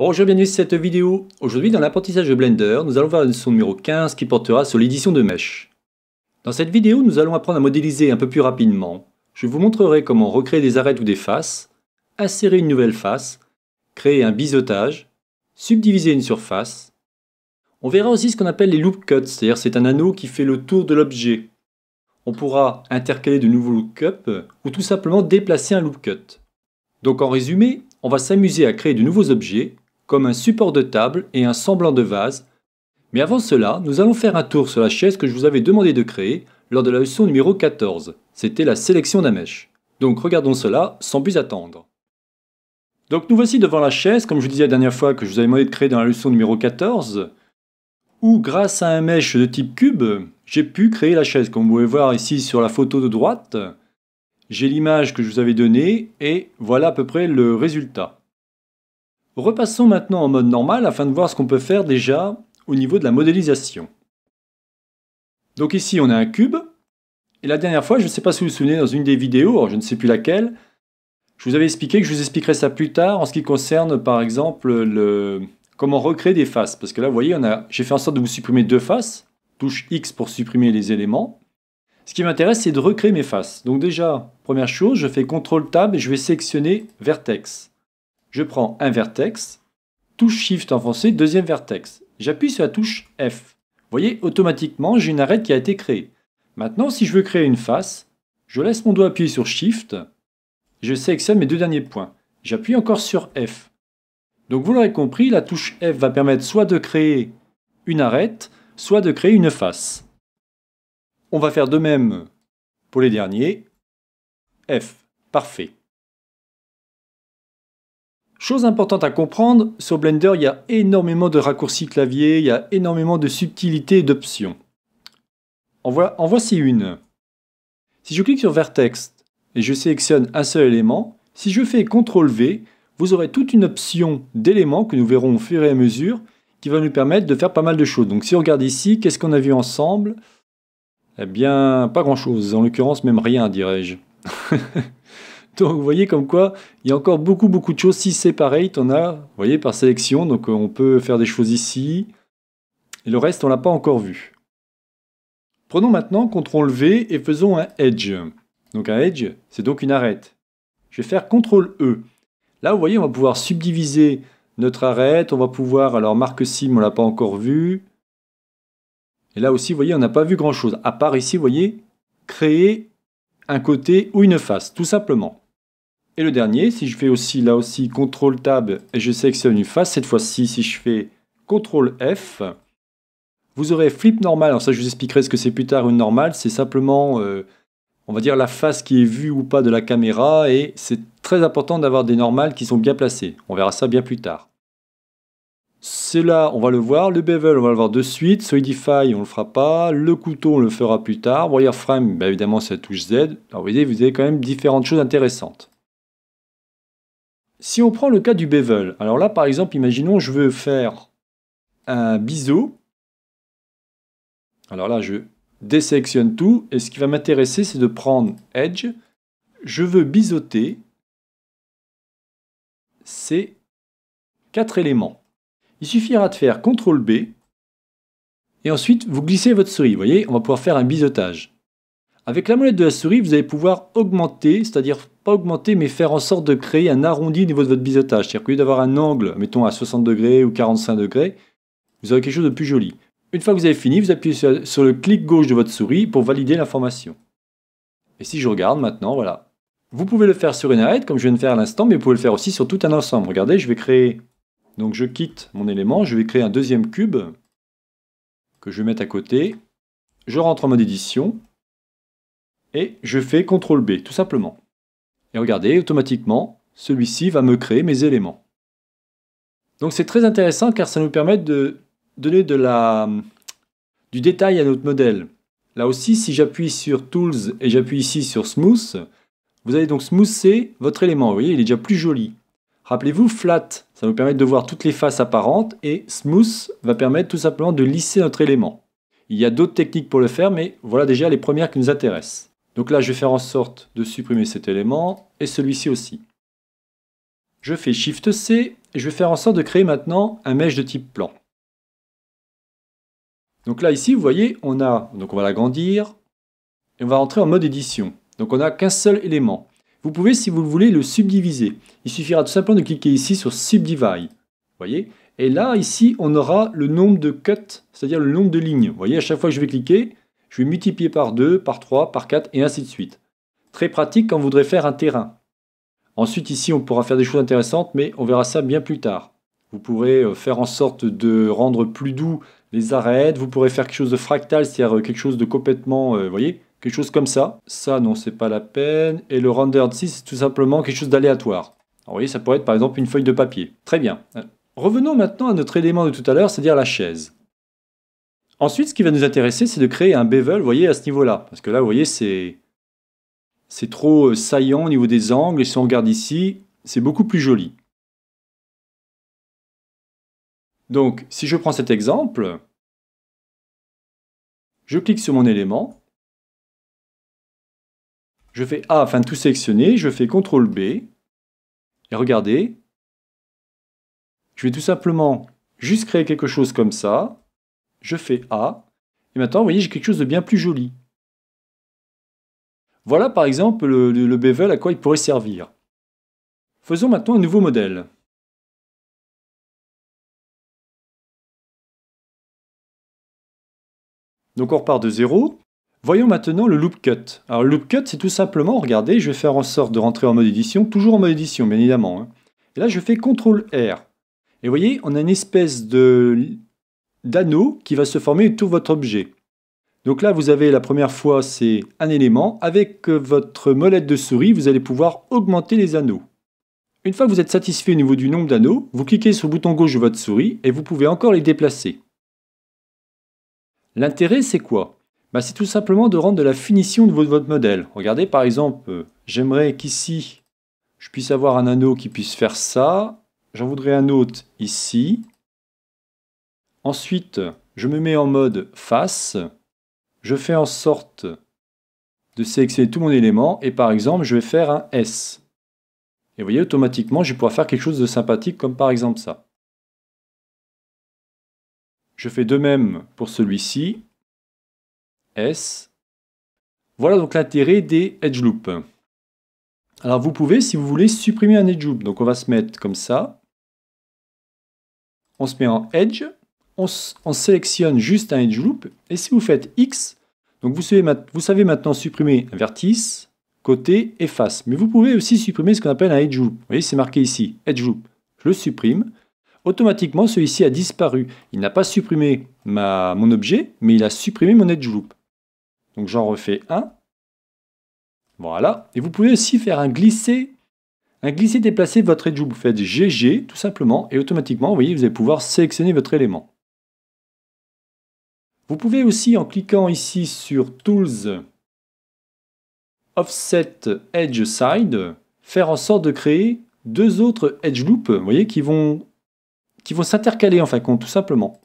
Bonjour, bienvenue sur cette vidéo. Aujourd'hui, dans l'apprentissage de Blender, nous allons voir la leçon numéro 15 qui portera sur l'édition de mesh. Dans cette vidéo, nous allons apprendre à modéliser un peu plus rapidement. Je vous montrerai comment recréer des arêtes ou des faces, insérer une nouvelle face, créer un biseautage, subdiviser une surface. On verra aussi ce qu'on appelle les loop cuts, c'est-à-dire c'est un anneau qui fait le tour de l'objet. On pourra intercaler de nouveaux loop cuts ou tout simplement déplacer un loop cut. Donc en résumé, on va s'amuser à créer de nouveaux objets comme un support de table et un semblant de vase. Mais avant cela, nous allons faire un tour sur la chaise que je vous avais demandé de créer lors de la leçon numéro 14. C'était la sélection d'un mèche. Donc regardons cela sans plus attendre. Donc nous voici devant la chaise, comme je vous disais la dernière fois que je vous avais demandé de créer dans la leçon numéro 14, où grâce à un mèche de type cube, j'ai pu créer la chaise. Comme vous pouvez voir ici sur la photo de droite, j'ai l'image que je vous avais donnée et voilà à peu près le résultat. Repassons maintenant en mode normal afin de voir ce qu'on peut faire déjà au niveau de la modélisation. Donc ici, on a un cube. Et la dernière fois, je ne sais pas si vous vous souvenez, dans une des vidéos, je ne sais plus laquelle, je vous avais expliqué que je vous expliquerai ça plus tard en ce qui concerne, par exemple, le... comment recréer des faces. Parce que là, vous voyez, j'ai fait en sorte de vous supprimer deux faces. Touche X pour supprimer les éléments. Ce qui m'intéresse, c'est de recréer mes faces. Donc déjà, première chose, je fais CTRL-TAB et je vais sélectionner Vertex je prends un vertex, touche Shift enfoncé, deuxième vertex. J'appuie sur la touche F. Vous voyez, automatiquement, j'ai une arête qui a été créée. Maintenant, si je veux créer une face, je laisse mon doigt appuyer sur Shift, je sélectionne mes deux derniers points. J'appuie encore sur F. Donc vous l'aurez compris, la touche F va permettre soit de créer une arête, soit de créer une face. On va faire de même pour les derniers. F, parfait. Chose importante à comprendre, sur Blender, il y a énormément de raccourcis clavier, il y a énormément de subtilités et d'options. En, voici une. Si je clique sur Vertex et je sélectionne un seul élément, si je fais CTRL V, vous aurez toute une option d'éléments que nous verrons au fur et à mesure qui va nous permettre de faire pas mal de choses. Donc si on regarde ici, qu'est-ce qu'on a vu ensemble Eh bien, pas grand-chose, en l'occurrence même rien, dirais-je. Donc vous voyez comme quoi il y a encore beaucoup beaucoup de choses. Si c'est pareil, tu vous voyez, par sélection. Donc euh, on peut faire des choses ici. Et le reste, on ne l'a pas encore vu. Prenons maintenant CTRL V et faisons un Edge. Donc un Edge, c'est donc une arête. Je vais faire CTRL E. Là, vous voyez, on va pouvoir subdiviser notre arête. On va pouvoir, alors marque sim, on ne l'a pas encore vu. Et là aussi, vous voyez, on n'a pas vu grand-chose. À part ici, vous voyez, créer un côté ou une face, tout simplement. Et le dernier, si je fais aussi là aussi CTRL Tab et je sélectionne une face, cette fois-ci, si je fais CTRL F, vous aurez flip normal. Alors ça, je vous expliquerai ce que c'est plus tard une normale. C'est simplement, euh, on va dire, la face qui est vue ou pas de la caméra. Et c'est très important d'avoir des normales qui sont bien placées. On verra ça bien plus tard. Cela, on va le voir. Le bevel, on va le voir de suite. Solidify, on le fera pas. Le couteau, on le fera plus tard. Wireframe, bah évidemment, c'est la touche Z. Alors, vous voyez, vous avez quand même différentes choses intéressantes. Si on prend le cas du bevel, alors là par exemple, imaginons je veux faire un biseau. Alors là, je désélectionne tout et ce qui va m'intéresser, c'est de prendre Edge. Je veux biseauter ces quatre éléments. Il suffira de faire CTRL B et ensuite vous glissez votre souris. Vous voyez, on va pouvoir faire un biseautage. Avec la molette de la souris, vous allez pouvoir augmenter, c'est-à-dire pas augmenter, mais faire en sorte de créer un arrondi au niveau de votre biseautage. C'est-à-dire qu'au lieu d'avoir un angle, mettons à 60 degrés ou 45 degrés, vous aurez quelque chose de plus joli. Une fois que vous avez fini, vous appuyez sur le clic gauche de votre souris pour valider l'information. Et si je regarde maintenant, voilà. Vous pouvez le faire sur une arête, comme je viens de faire à l'instant, mais vous pouvez le faire aussi sur tout un ensemble. Regardez, je vais créer... Donc je quitte mon élément, je vais créer un deuxième cube que je vais mettre à côté. Je rentre en mode édition et je fais CTRL B, tout simplement. Et regardez, automatiquement, celui-ci va me créer mes éléments. Donc c'est très intéressant car ça nous permet de donner du détail à notre modèle. Là aussi, si j'appuie sur Tools et j'appuie ici sur Smooth, vous allez donc smoother votre élément. Vous voyez, il est déjà plus joli. Rappelez-vous, Flat, ça nous permet de voir toutes les faces apparentes et Smooth va permettre tout simplement de lisser notre élément. Il y a d'autres techniques pour le faire, mais voilà déjà les premières qui nous intéressent. Donc là, je vais faire en sorte de supprimer cet élément et celui-ci aussi. Je fais Shift-C et je vais faire en sorte de créer maintenant un mesh de type plan. Donc là, ici, vous voyez, on a, donc on va l'agrandir et on va rentrer en mode édition. Donc on n'a qu'un seul élément. Vous pouvez, si vous le voulez, le subdiviser. Il suffira tout simplement de cliquer ici sur Subdivide. voyez Et là, ici, on aura le nombre de cuts, c'est-à-dire le nombre de lignes. Vous voyez, à chaque fois que je vais cliquer, je vais multiplier par 2, par 3, par 4 et ainsi de suite. Très pratique quand vous voudrez faire un terrain. Ensuite ici on pourra faire des choses intéressantes mais on verra ça bien plus tard. Vous pourrez euh, faire en sorte de rendre plus doux les arêtes, vous pourrez faire quelque chose de fractal, c'est-à-dire euh, quelque chose de complètement, euh, vous voyez, quelque chose comme ça. Ça non c'est pas la peine. Et le render 6 c'est tout simplement quelque chose d'aléatoire. Vous voyez ça pourrait être par exemple une feuille de papier. Très bien. Revenons maintenant à notre élément de tout à l'heure, c'est-à-dire la chaise. Ensuite, ce qui va nous intéresser, c'est de créer un bevel, vous voyez, à ce niveau-là. Parce que là, vous voyez, c'est trop euh, saillant au niveau des angles. Et si on regarde ici, c'est beaucoup plus joli. Donc, si je prends cet exemple, je clique sur mon élément, je fais A afin de tout sélectionner, je fais CTRL B, et regardez, je vais tout simplement juste créer quelque chose comme ça, je fais A, et maintenant, vous voyez, j'ai quelque chose de bien plus joli. Voilà par exemple le, bevel à quoi il pourrait servir. Faisons maintenant un nouveau modèle. Donc on repart de zéro. Voyons maintenant le loop cut. Alors le loop cut, c'est tout simplement, regardez, je vais faire en sorte de rentrer en mode édition, toujours en mode édition, bien évidemment. Hein. Et là, je fais CTRL-R. Et vous voyez, on a une espèce de d'anneaux qui va se former autour de votre objet. Donc là, vous avez la première fois, c'est un élément. Avec euh, votre molette de souris, vous allez pouvoir augmenter les anneaux. Une fois que vous êtes satisfait au niveau du nombre d'anneaux, vous cliquez sur le bouton gauche de votre souris et vous pouvez encore les déplacer. L'intérêt, c'est quoi bah, C'est tout simplement de rendre de la finition de votre modèle. Regardez, par exemple, euh, j'aimerais qu'ici, je puisse avoir un anneau qui puisse faire ça. J'en voudrais un autre ici. Ensuite, je me mets en mode face. Je fais en sorte de sélectionner tout mon élément et par exemple, je vais faire un S. Et vous voyez, automatiquement, je pouvoir faire quelque chose de sympathique comme par exemple ça. Je fais de même pour celui-ci. S. Voilà donc l'intérêt des edge loops. Alors vous pouvez, si vous voulez, supprimer un edge loop. Donc on va se mettre comme ça. On se met en edge on, sélectionne juste un edge loop, et si vous faites X, donc vous savez, maintenant supprimer un vertice, côté et face. Mais vous pouvez aussi supprimer ce qu'on appelle un edge loop. Vous voyez, c'est marqué ici, edge loop. Je le supprime. Automatiquement, celui-ci a disparu. Il n'a pas supprimé ma, mon objet, mais il a supprimé mon edge loop. Donc j'en refais un. Voilà. Et vous pouvez aussi faire un glisser, un glisser déplacer de votre edge loop. Vous faites GG, tout simplement, et automatiquement, vous voyez, vous allez pouvoir sélectionner votre élément. Vous pouvez aussi, en cliquant ici sur Tools, Offset Edge Side, faire en sorte de créer deux autres edge loops, qui vont, qui vont s'intercaler en fin de compte, tout simplement.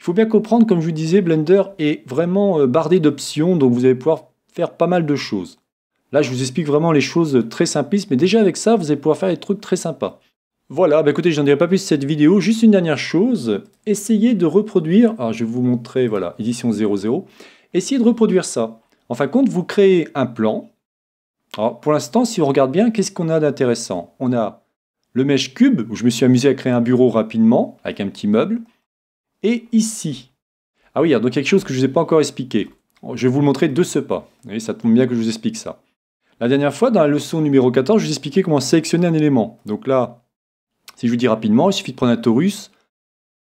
Il faut bien comprendre, comme je vous disais, Blender est vraiment euh, bardé d'options, donc vous allez pouvoir faire pas mal de choses. Là, je vous explique vraiment les choses très simplistes, mais déjà avec ça, vous allez pouvoir faire des trucs très sympas. Voilà, bah écoutez, je n'en dirai pas plus cette vidéo. Juste une dernière chose, essayez de reproduire, alors ah, je vais vous montrer, voilà, édition 00, essayez de reproduire ça. En fin de compte, vous créez un plan. Alors pour l'instant, si on regarde bien, qu'est-ce qu'on a d'intéressant On a le mesh cube, où je me suis amusé à créer un bureau rapidement, avec un petit meuble. Et ici. Ah oui, il y a donc quelque chose que je ne vous ai pas encore expliqué. Je vais vous le montrer de ce pas. Et ça tombe bien que je vous explique ça. La dernière fois, dans la leçon numéro 14, je vous expliquais comment sélectionner un élément. Donc là, si je vous dis rapidement, il suffit de prendre un torus,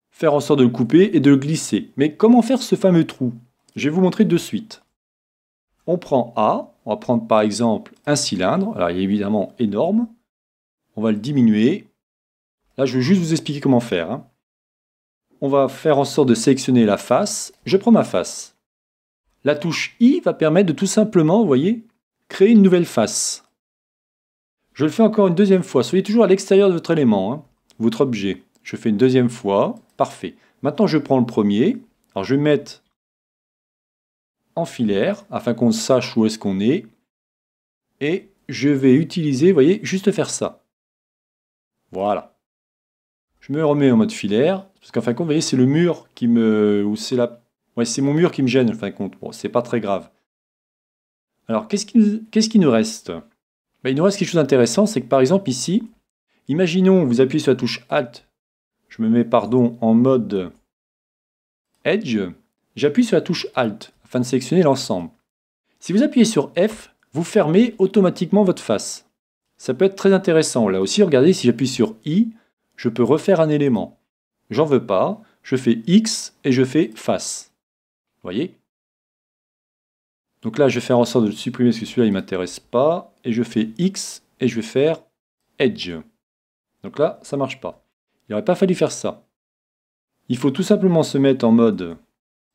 faire en sorte de le couper et de le glisser. Mais comment faire ce fameux trou Je vais vous montrer de suite. On prend A, on va prendre par exemple un cylindre, alors il est évidemment énorme, on va le diminuer. Là, je vais juste vous expliquer comment faire. Hein. On va faire en sorte de sélectionner la face. Je prends ma face. La touche I va permettre de tout simplement, vous voyez, créer une nouvelle face. Je le fais encore une deuxième fois. Soyez toujours à l'extérieur de votre élément, hein. votre objet. Je fais une deuxième fois. Parfait. Maintenant, je prends le premier. Alors, je vais mettre en filaire afin qu'on sache où est-ce qu'on est. Et je vais utiliser, vous voyez, juste faire ça. Voilà. Je me remets en mode filaire. Parce qu'en fin de compte, vous voyez, c'est le mur qui me... Ou c'est la... Ouais, c'est mon mur qui me gêne, en fin de compte. Bon, c'est pas très grave. Alors, qu'est-ce qui, qu'est-ce qui nous reste il nous reste quelque chose d'intéressant, c'est que par exemple ici, imaginons, vous appuyez sur la touche Alt, je me mets, pardon, en mode Edge, j'appuie sur la touche Alt afin de sélectionner l'ensemble. Si vous appuyez sur F, vous fermez automatiquement votre face. Ça peut être très intéressant. Là aussi, regardez, si j'appuie sur I, je peux refaire un élément. J'en veux pas, je fais X et je fais face. Vous voyez donc là, je vais faire en sorte de supprimer parce que celui-là, il ne m'intéresse pas. Et je fais X et je vais faire Edge. Donc là, ça ne marche pas. Il n'aurait pas fallu faire ça. Il faut tout simplement se mettre en mode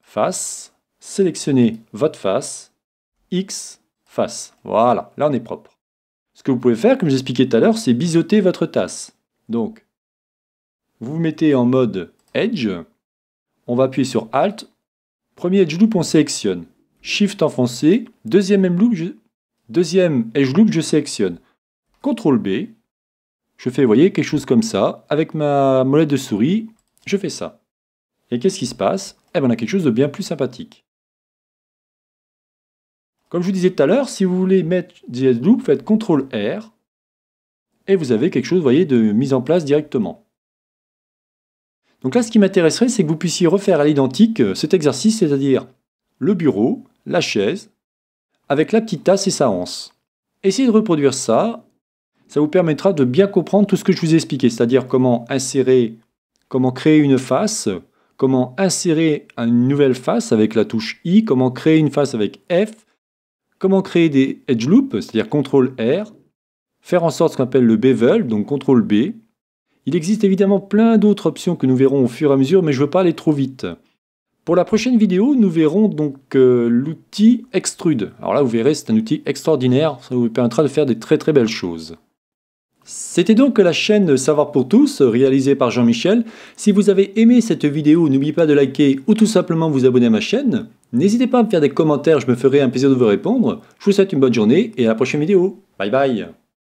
face, sélectionner votre face, X, face. Voilà, là on est propre. Ce que vous pouvez faire, comme j'expliquais tout à l'heure, c'est biseauter votre tasse. Donc, vous vous mettez en mode Edge, on va appuyer sur Alt, premier Edge Loop on sélectionne, Shift enfoncé, deuxième, deuxième edge loop, je sélectionne. CTRL B, je fais, voyez, quelque chose comme ça. Avec ma molette de souris, je fais ça. Et qu'est-ce qui se passe Eh ben, on a quelque chose de bien plus sympathique. Comme je vous disais tout à l'heure, si vous voulez mettre des loops, faites CTRL R, et vous avez quelque chose, voyez, de mise en place directement. Donc là, ce qui m'intéresserait, c'est que vous puissiez refaire à l'identique euh, cet exercice, c'est-à-dire le bureau, la chaise, avec la petite tasse et sa hanse. Essayez de reproduire ça, ça vous permettra de bien comprendre tout ce que je vous ai expliqué, c'est-à-dire comment insérer, comment créer une face, comment insérer une nouvelle face avec la touche I, comment créer une face avec F, comment créer des edge loops, c'est-à-dire CTRL R, faire en sorte ce qu'on appelle le bevel, donc CTRL B. Il existe évidemment plein d'autres options que nous verrons au fur et à mesure, mais je ne veux pas aller trop vite. Pour la prochaine vidéo, nous verrons donc euh, l'outil Extrude. Alors là, vous verrez, c'est un outil extraordinaire, ça vous permettra de faire des très très belles choses. C'était donc la chaîne Savoir pour tous, réalisée par Jean-Michel. Si vous avez aimé cette vidéo, n'oubliez pas de liker ou tout simplement vous abonner à ma chaîne. N'hésitez pas à me faire des commentaires, je me ferai un plaisir de vous répondre. Je vous souhaite une bonne journée et à la prochaine vidéo. Bye bye